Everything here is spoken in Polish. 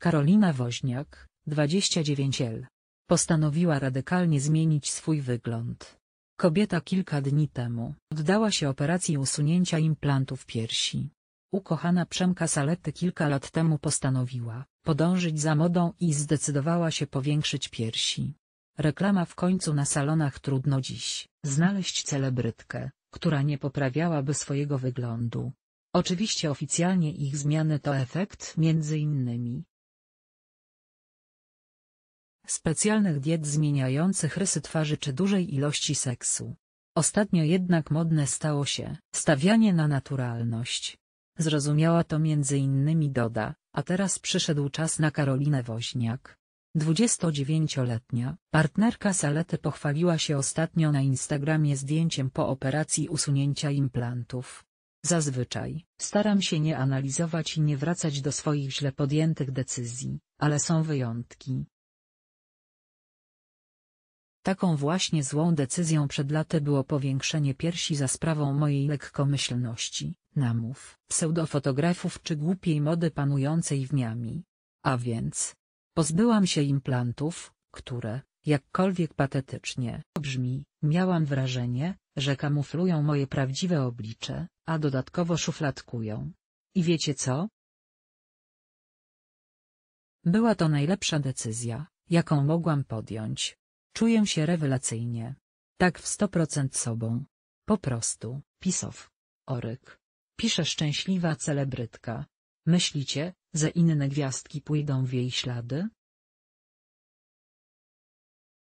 Karolina Woźniak, 29 L. Postanowiła radykalnie zmienić swój wygląd. Kobieta kilka dni temu oddała się operacji usunięcia implantów piersi. Ukochana Przemka Salety kilka lat temu postanowiła podążyć za modą i zdecydowała się powiększyć piersi. Reklama w końcu na salonach trudno dziś znaleźć celebrytkę, która nie poprawiałaby swojego wyglądu. Oczywiście oficjalnie ich zmiany to efekt między innymi specjalnych diet zmieniających rysy twarzy czy dużej ilości seksu. Ostatnio jednak modne stało się stawianie na naturalność. Zrozumiała to między innymi Doda, a teraz przyszedł czas na Karolinę Woźniak. 29-letnia partnerka Salety pochwaliła się ostatnio na Instagramie zdjęciem po operacji usunięcia implantów. Zazwyczaj staram się nie analizować i nie wracać do swoich źle podjętych decyzji, ale są wyjątki. Taką właśnie złą decyzją przed laty było powiększenie piersi za sprawą mojej lekkomyślności, namów, pseudofotografów czy głupiej mody panującej w miami. A więc, pozbyłam się implantów, które, jakkolwiek patetycznie brzmi, miałam wrażenie, że kamuflują moje prawdziwe oblicze, a dodatkowo szufladkują. I wiecie co? Była to najlepsza decyzja, jaką mogłam podjąć. Czuję się rewelacyjnie. Tak w 100% sobą. Po prostu, pisow. Oryk. Pisze szczęśliwa celebrytka. Myślicie, że inne gwiazdki pójdą w jej ślady?